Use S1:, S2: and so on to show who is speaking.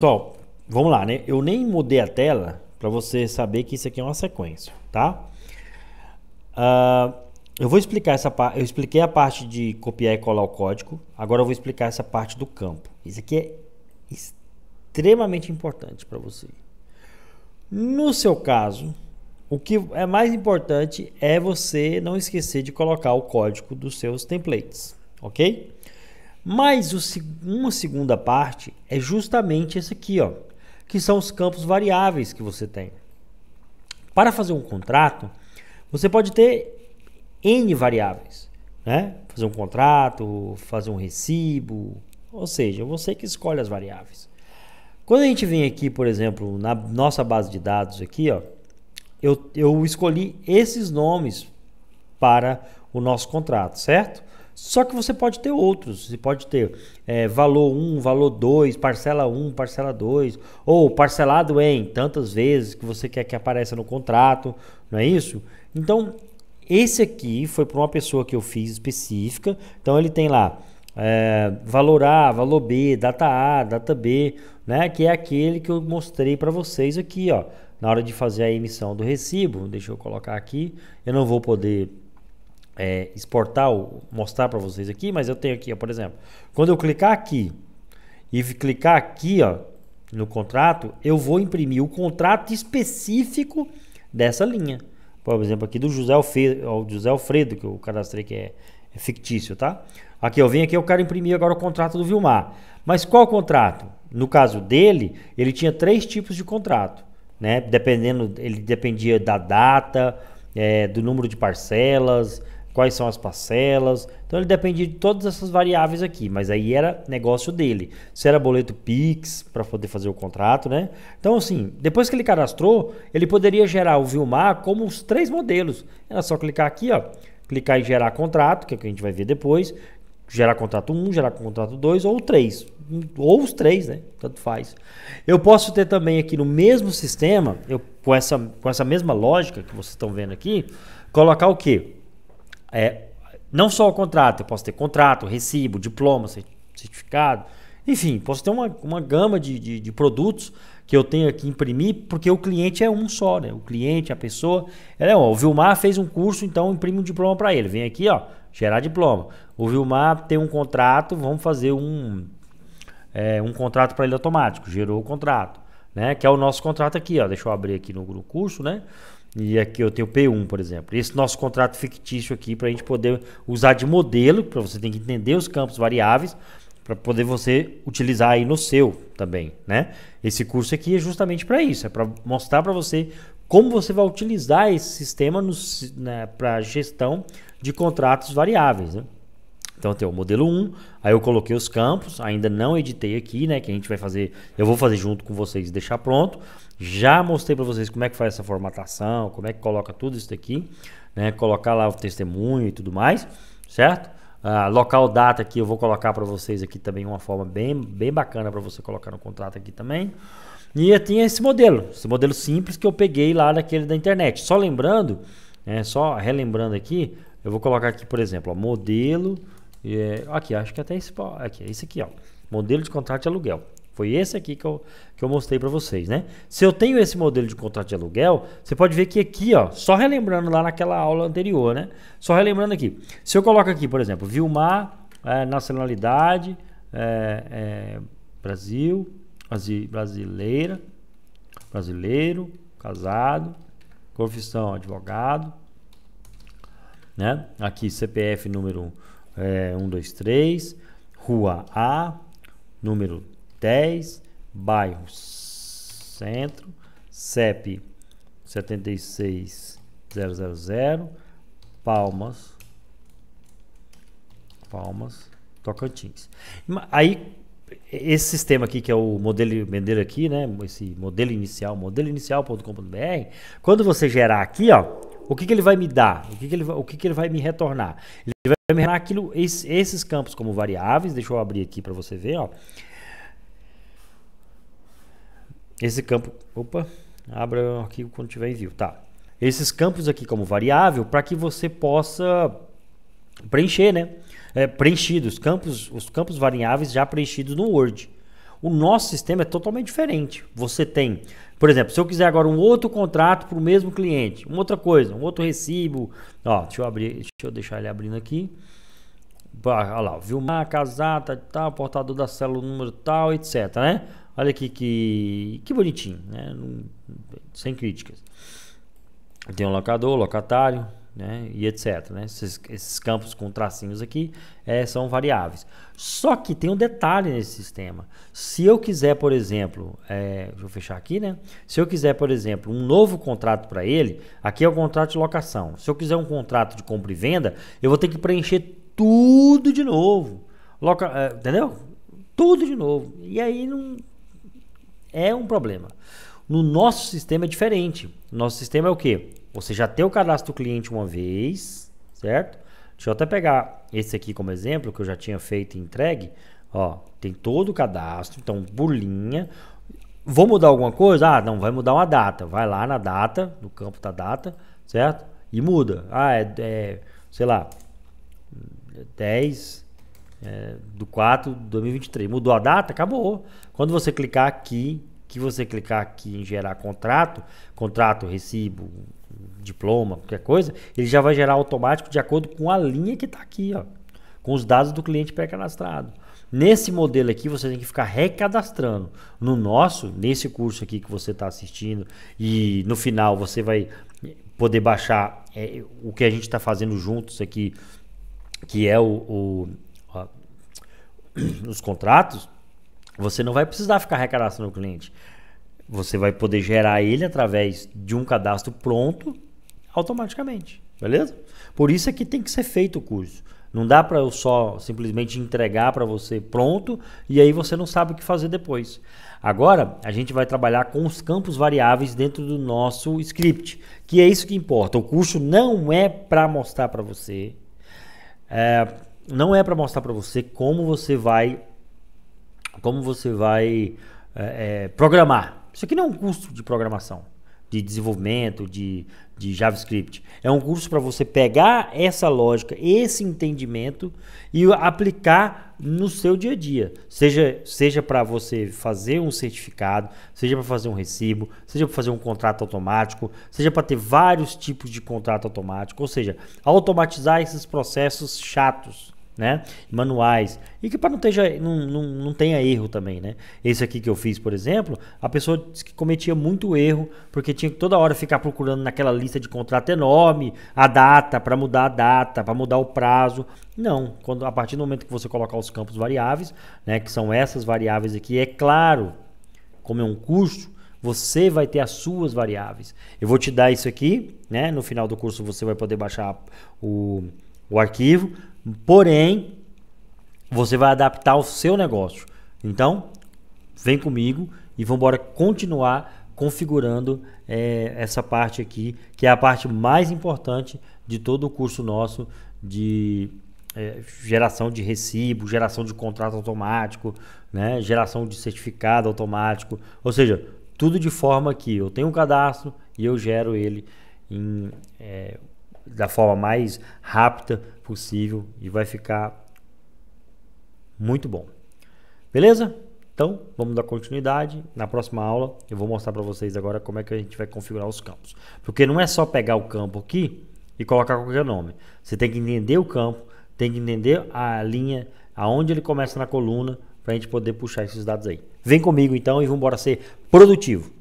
S1: Pessoal, vamos lá, né? Eu nem mudei a tela para você saber que isso aqui é uma sequência, tá? Uh, eu vou explicar essa parte. Eu expliquei a parte de copiar e colar o código. Agora eu vou explicar essa parte do campo. Isso aqui é extremamente importante para você. No seu caso, o que é mais importante é você não esquecer de colocar o código dos seus templates, ok? Mas o, uma segunda parte é justamente esse aqui, ó, que são os campos variáveis que você tem. Para fazer um contrato, você pode ter N variáveis, né? Fazer um contrato, fazer um recibo, ou seja, você que escolhe as variáveis. Quando a gente vem aqui, por exemplo, na nossa base de dados aqui, ó, eu, eu escolhi esses nomes para o nosso contrato, certo? Só que você pode ter outros. Você pode ter é, valor 1, valor 2, parcela 1, parcela 2, ou parcelado em tantas vezes que você quer que apareça no contrato, não é isso? Então, esse aqui foi para uma pessoa que eu fiz específica. Então, ele tem lá é, valor A, valor B, data A, data B, né? Que é aquele que eu mostrei para vocês aqui, ó. Na hora de fazer a emissão do recibo, deixa eu colocar aqui. Eu não vou poder é, exportar, mostrar para vocês aqui, mas eu tenho aqui, ó, por exemplo, quando eu clicar aqui e clicar aqui ó, no contrato, eu vou imprimir o contrato específico dessa linha. Por exemplo, aqui do José Alfredo, José Alfredo que eu cadastrei que é, é fictício, tá? Aqui eu venho aqui, eu quero imprimir agora o contrato do Vilmar. Mas qual contrato? No caso dele, ele tinha três tipos de contrato, né? Dependendo, ele dependia da data, é, do número de parcelas, quais são as parcelas. Então ele dependia de todas essas variáveis aqui, mas aí era negócio dele. Se era boleto Pix para poder fazer o contrato, né? Então assim, depois que ele cadastrou, ele poderia gerar o Vilmar como os três modelos. Era só clicar aqui, ó, clicar em gerar contrato, que é o que a gente vai ver depois, gerar contrato 1, gerar contrato 2 ou 3, ou os três, né? Tanto faz. Eu posso ter também aqui no mesmo sistema, eu com essa com essa mesma lógica que vocês estão vendo aqui, colocar o quê? é, não só o contrato, eu posso ter contrato, recibo, diploma, certificado, enfim, posso ter uma, uma gama de, de, de produtos que eu tenho que imprimir, porque o cliente é um só, né? O cliente, a pessoa, ela é um. O Vilmar fez um curso, então imprime um diploma para ele. Vem aqui, ó, gerar diploma. O Vilmar tem um contrato, vamos fazer um, é, um contrato para ele automático. Gerou o contrato, né? Que é o nosso contrato aqui, ó. Deixa eu abrir aqui no, no curso, né? E aqui eu tenho P1, por exemplo. Esse nosso contrato fictício aqui para a gente poder usar de modelo, para você ter que entender os campos variáveis para poder você utilizar aí no seu também, né? Esse curso aqui é justamente para isso, é para mostrar para você como você vai utilizar esse sistema né, para gestão de contratos variáveis, né? Então tem o modelo 1, aí eu coloquei os campos, ainda não editei aqui, né? Que a gente vai fazer, eu vou fazer junto com vocês, deixar pronto. Já mostrei para vocês como é que faz essa formatação, como é que coloca tudo isso daqui, né? Colocar lá o testemunho e tudo mais, certo? Ah, local data aqui eu vou colocar para vocês aqui também uma forma bem, bem bacana para você colocar no contrato aqui também. E eu tinha esse modelo, esse modelo simples que eu peguei lá daquele da internet. Só lembrando, né, só relembrando aqui, eu vou colocar aqui, por exemplo, ó, modelo é, aqui, acho que até esse, aqui, é esse aqui, ó. Modelo de contrato de aluguel. Foi esse aqui que eu, que eu mostrei para vocês, né? Se eu tenho esse modelo de contrato de aluguel, você pode ver que aqui, ó, só relembrando lá naquela aula anterior, né? Só relembrando aqui. Se eu coloco aqui, por exemplo, Vilmar, é, nacionalidade, é, é, Brasil, brasileira, brasileiro, casado, profissão advogado, né? Aqui CPF número é, 123, Rua A, número 10, bairro Centro, CEP 76000, Palmas, Palmas, Tocantins. Aí esse sistema aqui que é o modelo vender aqui, né? Esse modelo inicial, modelo inicial.com.br, quando você gerar aqui, ó, o que, que ele vai me dar? O, que, que, ele, o que, que ele vai me retornar? Ele vai me retornar aquilo, esses campos como variáveis. Deixa eu abrir aqui para você ver. Ó. Esse campo. Opa, abra o arquivo quando tiver envio. Tá. Esses campos aqui como variável para que você possa preencher, né? É, preenchidos, campos, os campos variáveis já preenchidos no Word. O nosso sistema é totalmente diferente. Você tem por exemplo, se eu quiser agora um outro contrato para o mesmo cliente, uma outra coisa, um outro recibo. Ó, deixa eu abrir, deixa eu deixar ele abrindo aqui. Olha lá, Vilmar, casata, tal, portador da célula número tal, etc. Né? Olha aqui que, que bonitinho, né? Sem críticas. Tem um locador, locatário, né, e etc. Né? Esses, esses, campos com tracinhos aqui é, são variáveis. Só que tem um detalhe nesse sistema. Se eu quiser, por exemplo, é, vou fechar aqui, né? Se eu quiser, por exemplo, um novo contrato para ele, aqui é o contrato de locação. Se eu quiser um contrato de compra e venda, eu vou ter que preencher tudo de novo. Loca, é, entendeu? Tudo de novo. E aí não é um problema. No nosso sistema é diferente. Nosso sistema é o quê? você já tem o cadastro do cliente uma vez, certo? Deixa eu até pegar esse aqui como exemplo, que eu já tinha feito e entregue. Ó, tem todo o cadastro, então bolinha. Vou mudar alguma coisa? Ah, não, vai mudar uma data. Vai lá na data, no campo da data, certo? E muda. Ah, é, é sei lá, 10 é, é, do 4 de 2023. Mudou a data? Acabou. Quando você clicar aqui, que você clicar aqui em gerar contrato, contrato, recibo, diploma, qualquer coisa, ele já vai gerar automático de acordo com a linha que está aqui, ó, com os dados do cliente pré-cadastrado. Nesse modelo aqui, você tem que ficar recadastrando. No nosso, nesse curso aqui que você está assistindo, e no final você vai poder baixar é, o que a gente está fazendo juntos aqui, que é o, o os contratos. Você não vai precisar ficar recadastrando o cliente. Você vai poder gerar ele através de um cadastro pronto automaticamente, beleza? Por isso é que tem que ser feito o curso. Não dá para eu só simplesmente entregar para você pronto e aí você não sabe o que fazer depois. Agora a gente vai trabalhar com os campos variáveis dentro do nosso script, que é isso que importa. O curso não é para mostrar para você, é, não é para mostrar para você como você vai, como você vai é, é, programar. Isso aqui não é um curso de programação, de desenvolvimento, de, de JavaScript. É um curso para você pegar essa lógica, esse entendimento e aplicar no seu dia a dia. Seja, seja para você fazer um certificado, seja para fazer um recibo, seja para fazer um contrato automático, seja para ter vários tipos de contrato automático. Ou seja, automatizar esses processos chatos né? Manuais. E que para não, não, não, não tenha erro também, né? Esse aqui que eu fiz, por exemplo, a pessoa disse que cometia muito erro, porque tinha que toda hora ficar procurando naquela lista de contrato enorme, a data, para mudar a data, para mudar o prazo. Não, quando, a partir do momento que você colocar os campos variáveis, né, que são essas variáveis aqui, é claro, como é um custo, você vai ter as suas variáveis. Eu vou te dar isso aqui, né? No final do curso você vai poder baixar o, o arquivo Porém, você vai adaptar o seu negócio. Então, vem comigo e vamos embora continuar configurando é, essa parte aqui, que é a parte mais importante de todo o curso nosso de é, geração de recibo, geração de contrato automático, né? geração de certificado automático, ou seja, tudo de forma que eu tenho um cadastro e eu gero ele em é, da forma mais rápida possível e vai ficar muito bom. Beleza? Então, vamos dar continuidade. Na próxima aula, eu vou mostrar para vocês agora como é que a gente vai configurar os campos. Porque não é só pegar o campo aqui e colocar qualquer nome. Você tem que entender o campo, tem que entender a linha, aonde ele começa na coluna, para a gente poder puxar esses dados aí. Vem comigo então e vamos embora ser produtivo.